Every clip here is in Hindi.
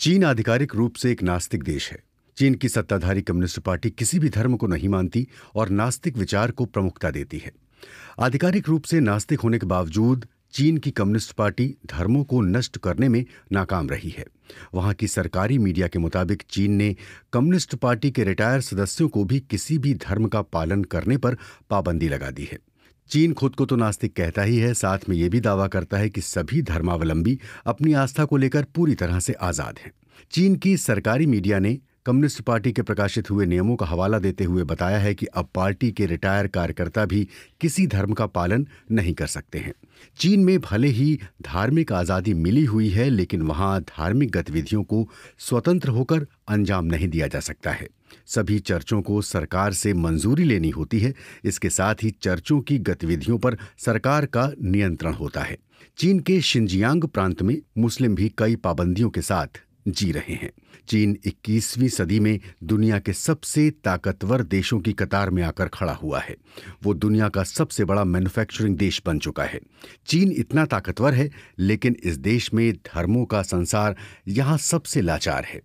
चीन आधिकारिक रूप से एक नास्तिक देश है चीन की सत्ताधारी कम्युनिस्ट पार्टी किसी भी धर्म को नहीं मानती और नास्तिक विचार को प्रमुखता देती है आधिकारिक रूप से नास्तिक होने के बावजूद चीन की कम्युनिस्ट पार्टी धर्मों को नष्ट करने में नाकाम रही है वहां की सरकारी मीडिया के मुताबिक चीन ने कम्युनिस्ट पार्टी के रिटायर सदस्यों को भी किसी भी धर्म का पालन करने पर पाबंदी लगा दी है चीन खुद को तो नास्तिक कहता ही है साथ में ये भी दावा करता है कि सभी धर्मावलंबी अपनी आस्था को लेकर पूरी तरह से आज़ाद हैं चीन की सरकारी मीडिया ने कम्युनिस्ट पार्टी के प्रकाशित हुए नियमों का हवाला देते हुए बताया है कि अब पार्टी के रिटायर कार्यकर्ता भी किसी धर्म का पालन नहीं कर सकते हैं चीन में भले ही धार्मिक आज़ादी मिली हुई है लेकिन वहाँ धार्मिक गतिविधियों को स्वतंत्र होकर अंजाम नहीं दिया जा सकता है सभी चर्चों को सरकार से मंजूरी लेनी होती है इसके साथ ही चर्चों की गतिविधियों पर सरकार का नियंत्रण होता है चीन के शिंजियांग प्रांत में मुस्लिम भी कई पाबंदियों के साथ जी रहे हैं चीन 21वीं सदी में दुनिया के सबसे ताकतवर देशों की कतार में आकर खड़ा हुआ है वो दुनिया का सबसे बड़ा मैन्युफैक्चरिंग देश बन चुका है चीन इतना ताकतवर है लेकिन इस देश में धर्मों का संसार यहाँ सबसे लाचार है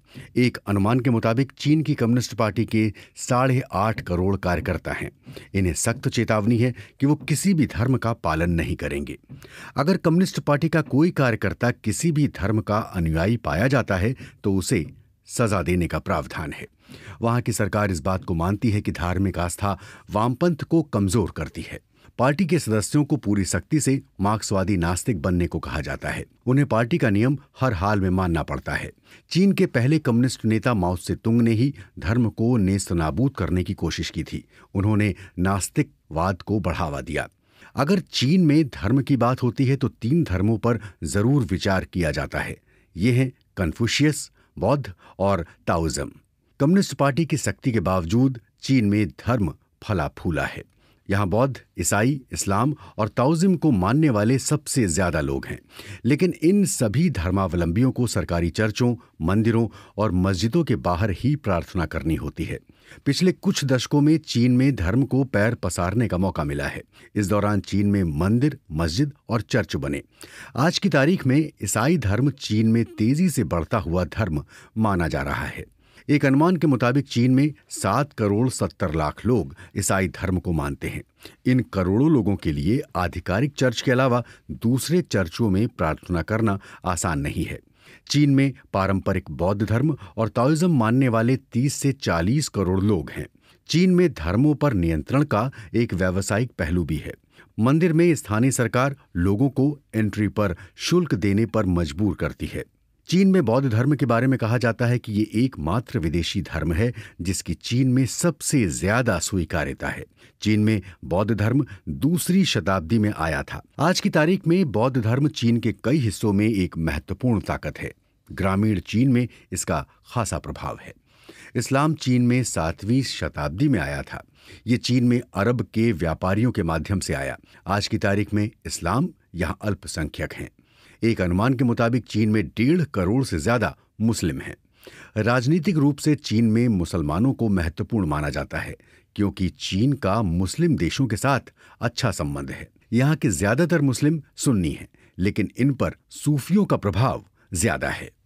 एक अनुमान के मुताबिक चीन की कम्युनिस्ट पार्टी के साढ़े आठ करोड़ कार्यकर्ता हैं इन्हें सख्त चेतावनी है कि वो किसी भी धर्म का पालन नहीं करेंगे अगर कम्युनिस्ट पार्टी का कोई कार्यकर्ता किसी भी धर्म का अनुयायी पाया जाता है तो उसे सजा देने का प्रावधान है वहां की सरकार इस बात को मानती है कि धार्मिक आस्था वामपंथ को कमजोर करती है पार्टी के सदस्यों को पूरी सख्ती से मार्क्सवादी नास्तिक बनने को कहा जाता है उन्हें पार्टी का नियम हर हाल में मानना पड़ता है चीन के पहले कम्युनिस्ट नेता माओ से तुंग ने ही धर्म को नेस्तनाबूद करने की कोशिश की थी उन्होंने नास्तिकवाद को बढ़ावा दिया अगर चीन में धर्म की बात होती है तो तीन धर्मों पर जरूर विचार किया जाता है ये हैं कन्फ्यूशियस बौद्ध और ताउजम कम्युनिस्ट पार्टी की शक्ति के बावजूद चीन में धर्म फला फूला है यहाँ बौद्ध ईसाई इस्लाम और ताउजिम को मानने वाले सबसे ज़्यादा लोग हैं लेकिन इन सभी धर्मावलंबियों को सरकारी चर्चों मंदिरों और मस्जिदों के बाहर ही प्रार्थना करनी होती है पिछले कुछ दशकों में चीन में धर्म को पैर पसारने का मौका मिला है इस दौरान चीन में मंदिर मस्जिद और चर्च बने आज की तारीख में ईसाई धर्म चीन में तेजी से बढ़ता हुआ धर्म माना जा रहा है एक अनुमान के मुताबिक चीन में सात करोड़ सत्तर लाख लोग ईसाई धर्म को मानते हैं इन करोड़ों लोगों के लिए आधिकारिक चर्च के अलावा दूसरे चर्चों में प्रार्थना करना आसान नहीं है चीन में पारंपरिक बौद्ध धर्म और ताओइज्म मानने वाले 30 से 40 करोड़ लोग हैं चीन में धर्मों पर नियंत्रण का एक व्यावसायिक पहलू भी है मंदिर में स्थानीय सरकार लोगों को एंट्री पर शुल्क देने पर मजबूर करती है चीन में बौद्ध धर्म के बारे में कहा जाता है कि ये एकमात्र विदेशी धर्म है जिसकी चीन में सबसे ज्यादा स्वीकार्यता है चीन में बौद्ध धर्म दूसरी शताब्दी में आया था आज की तारीख में बौद्ध धर्म चीन के कई हिस्सों में एक महत्वपूर्ण ताकत है ग्रामीण चीन में इसका खासा प्रभाव है इस्लाम चीन में सातवीं शताब्दी में आया था ये चीन में अरब के व्यापारियों के माध्यम से आया आज की तारीख में इस्लाम यहाँ अल्पसंख्यक हैं एक अनुमान के मुताबिक चीन में डेढ़ करोड़ से ज्यादा मुस्लिम हैं राजनीतिक रूप से चीन में मुसलमानों को महत्वपूर्ण माना जाता है क्योंकि चीन का मुस्लिम देशों के साथ अच्छा संबंध है यहाँ के ज्यादातर मुस्लिम सुन्नी हैं लेकिन इन पर सूफियों का प्रभाव ज्यादा है